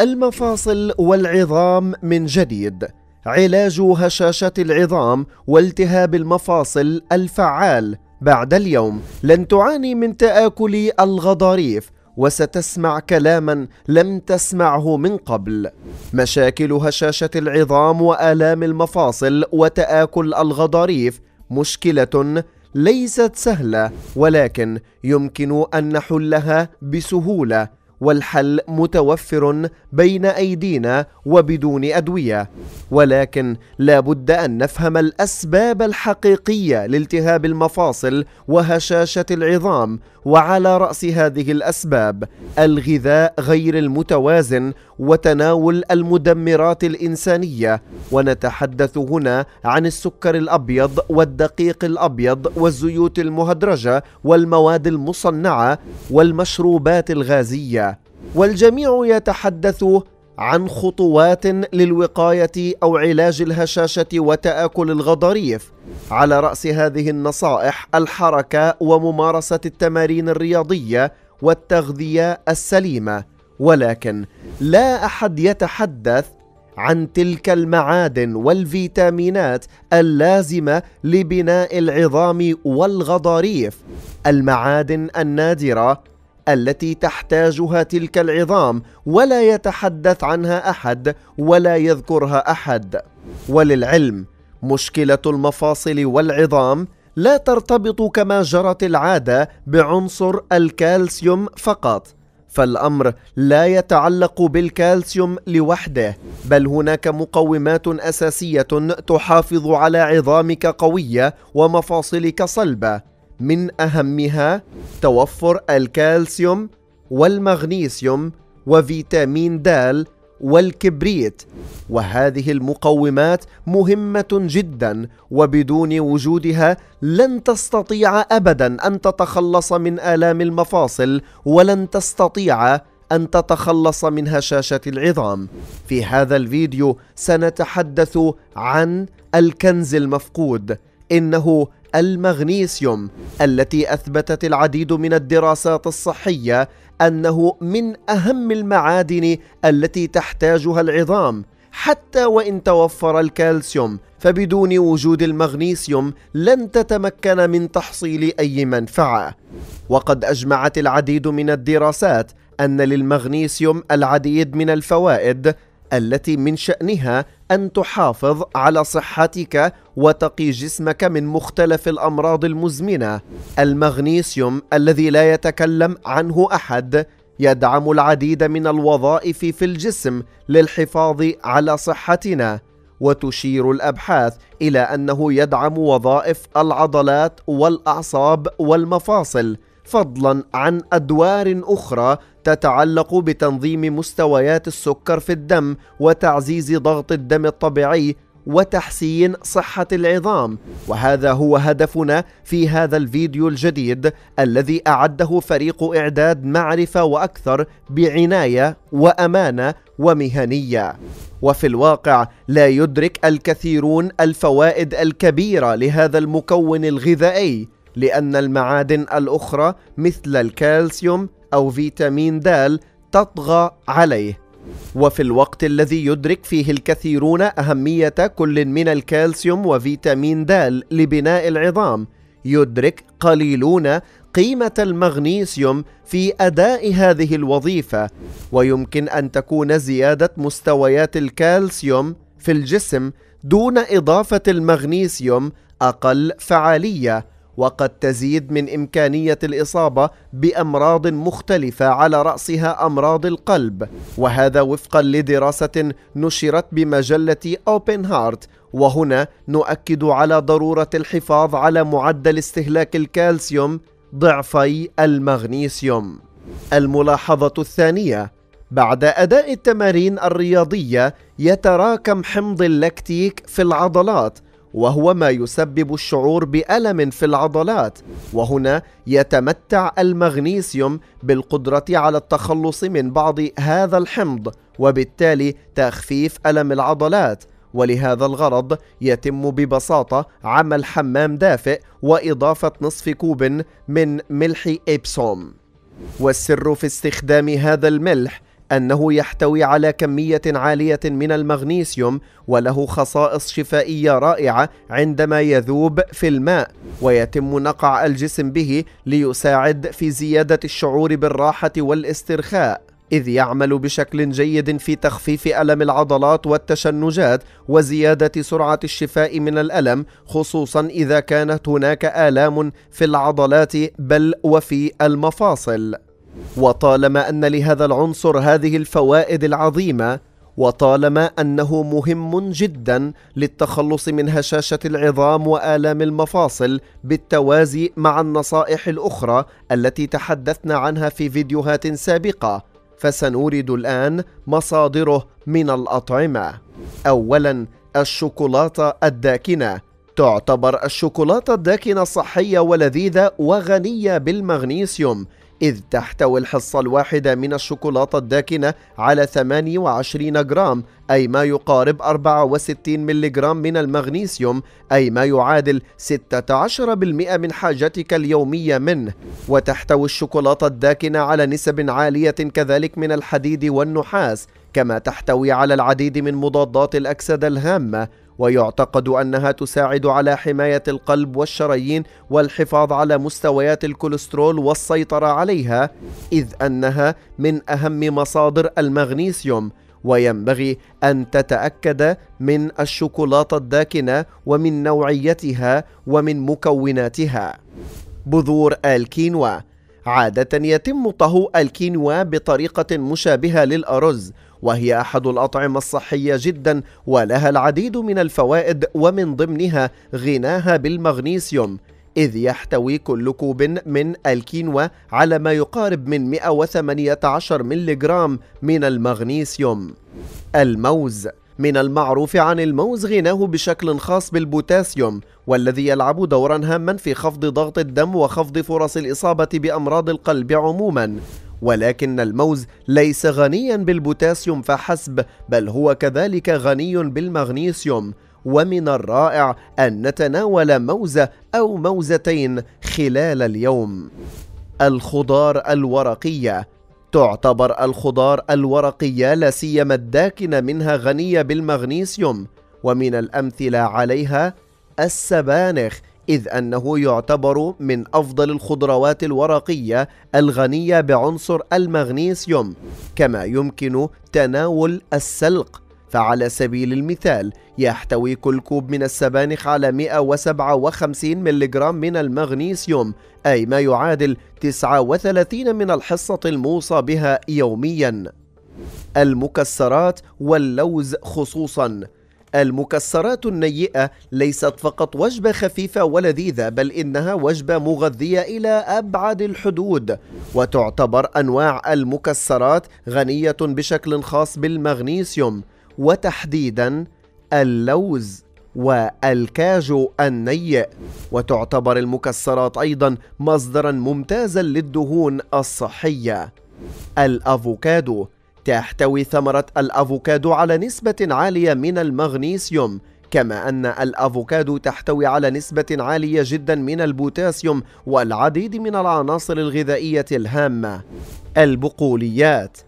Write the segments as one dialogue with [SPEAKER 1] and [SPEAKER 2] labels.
[SPEAKER 1] المفاصل والعظام من جديد علاج هشاشة العظام والتهاب المفاصل الفعال بعد اليوم لن تعاني من تآكل الغضاريف وستسمع كلاما لم تسمعه من قبل مشاكل هشاشة العظام وآلام المفاصل وتآكل الغضاريف مشكلة ليست سهلة ولكن يمكن أن نحلها بسهولة والحل متوفر بين ايدينا وبدون ادويه ولكن لا بد ان نفهم الاسباب الحقيقيه لالتهاب المفاصل وهشاشه العظام وعلى راس هذه الاسباب الغذاء غير المتوازن وتناول المدمرات الانسانيه ونتحدث هنا عن السكر الابيض والدقيق الابيض والزيوت المهدرجه والمواد المصنعه والمشروبات الغازيه والجميع يتحدث عن خطوات للوقايه او علاج الهشاشه وتاكل الغضاريف على راس هذه النصائح الحركه وممارسه التمارين الرياضيه والتغذيه السليمه ولكن لا احد يتحدث عن تلك المعادن والفيتامينات اللازمه لبناء العظام والغضاريف المعادن النادره التي تحتاجها تلك العظام ولا يتحدث عنها احد ولا يذكرها احد وللعلم مشكله المفاصل والعظام لا ترتبط كما جرت العاده بعنصر الكالسيوم فقط فالامر لا يتعلق بالكالسيوم لوحده بل هناك مقومات اساسيه تحافظ على عظامك قويه ومفاصلك صلبه من أهمها توفر الكالسيوم والمغنيسيوم وفيتامين د والكبريت وهذه المقومات مهمة جدا وبدون وجودها لن تستطيع أبدا أن تتخلص من آلام المفاصل ولن تستطيع أن تتخلص من هشاشة العظام في هذا الفيديو سنتحدث عن الكنز المفقود إنه المغنيسيوم التي أثبتت العديد من الدراسات الصحية أنه من أهم المعادن التي تحتاجها العظام حتى وإن توفر الكالسيوم فبدون وجود المغنيسيوم لن تتمكن من تحصيل أي منفعة وقد أجمعت العديد من الدراسات أن للمغنيسيوم العديد من الفوائد التي من شأنها أن تحافظ على صحتك وتقي جسمك من مختلف الأمراض المزمنة. المغنيسيوم الذي لا يتكلم عنه أحد يدعم العديد من الوظائف في الجسم للحفاظ على صحتنا. وتشير الابحاث الى انه يدعم وظائف العضلات والاعصاب والمفاصل فضلا عن ادوار اخرى تتعلق بتنظيم مستويات السكر في الدم وتعزيز ضغط الدم الطبيعي وتحسين صحة العظام، وهذا هو هدفنا في هذا الفيديو الجديد الذي أعده فريق إعداد معرفة وأكثر بعناية وأمانة ومهنية. وفي الواقع لا يدرك الكثيرون الفوائد الكبيرة لهذا المكون الغذائي لأن المعادن الأخرى مثل الكالسيوم أو فيتامين د تطغى عليه وفي الوقت الذي يدرك فيه الكثيرون أهمية كل من الكالسيوم وفيتامين د لبناء العظام يدرك قليلون قيمة المغنيسيوم في أداء هذه الوظيفة ويمكن أن تكون زيادة مستويات الكالسيوم في الجسم دون إضافة المغنيسيوم أقل فعالية وقد تزيد من إمكانية الإصابة بأمراض مختلفة على رأسها أمراض القلب وهذا وفقا لدراسة نشرت بمجلة أوبن هارت وهنا نؤكد على ضرورة الحفاظ على معدل استهلاك الكالسيوم ضعفي المغنيسيوم الملاحظة الثانية بعد أداء التمارين الرياضية يتراكم حمض اللاكتيك في العضلات وهو ما يسبب الشعور بألم في العضلات وهنا يتمتع المغنيسيوم بالقدرة على التخلص من بعض هذا الحمض وبالتالي تخفيف ألم العضلات ولهذا الغرض يتم ببساطة عمل حمام دافئ وإضافة نصف كوب من ملح إبسوم والسر في استخدام هذا الملح أنه يحتوي على كمية عالية من المغنيسيوم وله خصائص شفائية رائعة عندما يذوب في الماء ويتم نقع الجسم به ليساعد في زيادة الشعور بالراحة والاسترخاء إذ يعمل بشكل جيد في تخفيف ألم العضلات والتشنجات وزيادة سرعة الشفاء من الألم خصوصا إذا كانت هناك آلام في العضلات بل وفي المفاصل وطالما ان لهذا العنصر هذه الفوائد العظيمه وطالما انه مهم جدا للتخلص من هشاشه العظام والام المفاصل بالتوازي مع النصائح الاخرى التي تحدثنا عنها في فيديوهات سابقه فسنورد الان مصادره من الاطعمه اولا الشوكولاته الداكنه تعتبر الشوكولاته الداكنه صحيه ولذيذه وغنيه بالمغنيسيوم إذ تحتوي الحصة الواحدة من الشوكولاتة الداكنة على 28 جرام أي ما يقارب 64 جرام من المغنيسيوم أي ما يعادل 16% من حاجتك اليومية منه وتحتوي الشوكولاتة الداكنة على نسب عالية كذلك من الحديد والنحاس كما تحتوي على العديد من مضادات الأكسدة الهامة ويعتقد أنها تساعد على حماية القلب والشرايين والحفاظ على مستويات الكوليسترول والسيطرة عليها إذ أنها من أهم مصادر المغنيسيوم وينبغي أن تتأكد من الشوكولاتة الداكنة ومن نوعيتها ومن مكوناتها بذور الكينوا عادة يتم طهو الكينوا بطريقة مشابهة للأرز وهي أحد الأطعمة الصحية جدا ولها العديد من الفوائد ومن ضمنها غناها بالمغنيسيوم إذ يحتوي كل كوب من الكينوا على ما يقارب من 118 ملغرام من المغنيسيوم الموز من المعروف عن الموز غناه بشكل خاص بالبوتاسيوم والذي يلعب دورا هاما في خفض ضغط الدم وخفض فرص الإصابة بأمراض القلب عموما ولكن الموز ليس غنيا بالبوتاسيوم فحسب بل هو كذلك غني بالمغنيسيوم ومن الرائع أن نتناول موزة أو موزتين خلال اليوم الخضار الورقية تعتبر الخضار الورقية لا سيما الداكنة منها غنية بالمغنيسيوم ومن الأمثلة عليها السبانخ إذ أنه يعتبر من أفضل الخضروات الورقية الغنية بعنصر المغنيسيوم، كما يمكن تناول السلق، فعلى سبيل المثال يحتوي كل كوب من السبانخ على 157 ملغ من المغنيسيوم، أي ما يعادل 39 من الحصة الموصى بها يومياً. المكسرات واللوز خصوصاً المكسرات النيئة ليست فقط وجبة خفيفة ولذيذة بل إنها وجبة مغذية إلى أبعد الحدود وتعتبر أنواع المكسرات غنية بشكل خاص بالمغنيسيوم وتحديدا اللوز والكاجو النيء وتعتبر المكسرات أيضا مصدرا ممتازا للدهون الصحية الأفوكادو تحتوي ثمرة الأفوكادو على نسبة عالية من المغنيسيوم كما أن الأفوكادو تحتوي على نسبة عالية جدا من البوتاسيوم والعديد من العناصر الغذائية الهامة البقوليات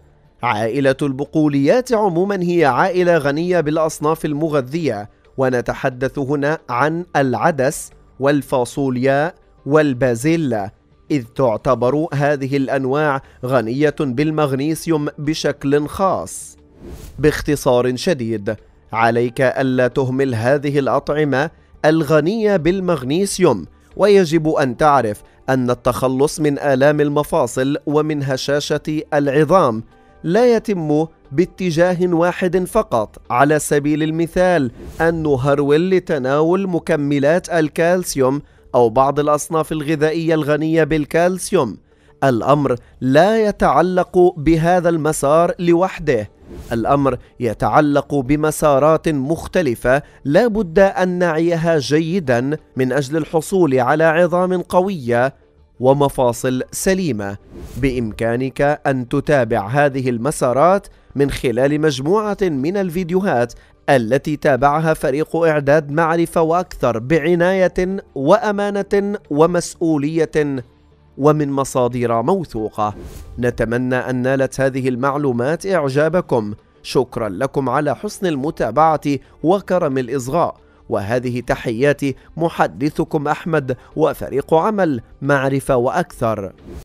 [SPEAKER 1] عائلة البقوليات عموما هي عائلة غنية بالأصناف المغذية ونتحدث هنا عن العدس والفاصوليا والبازيلا إذ تعتبر هذه الأنواع غنية بالمغنيسيوم بشكل خاص باختصار شديد عليك ألا تهمل هذه الأطعمة الغنية بالمغنيسيوم ويجب أن تعرف أن التخلص من آلام المفاصل ومن هشاشة العظام لا يتم باتجاه واحد فقط على سبيل المثال أن نهرول لتناول مكملات الكالسيوم أو بعض الأصناف الغذائية الغنية بالكالسيوم الأمر لا يتعلق بهذا المسار لوحده الأمر يتعلق بمسارات مختلفة لا بد أن نعيها جيدا من أجل الحصول على عظام قوية ومفاصل سليمة بإمكانك أن تتابع هذه المسارات من خلال مجموعة من الفيديوهات التي تابعها فريق إعداد معرفة وأكثر بعناية وأمانة ومسؤولية ومن مصادر موثوقة نتمنى أن نالت هذه المعلومات إعجابكم شكرا لكم على حسن المتابعة وكرم الإصغاء وهذه تحياتي محدثكم أحمد وفريق عمل معرفة وأكثر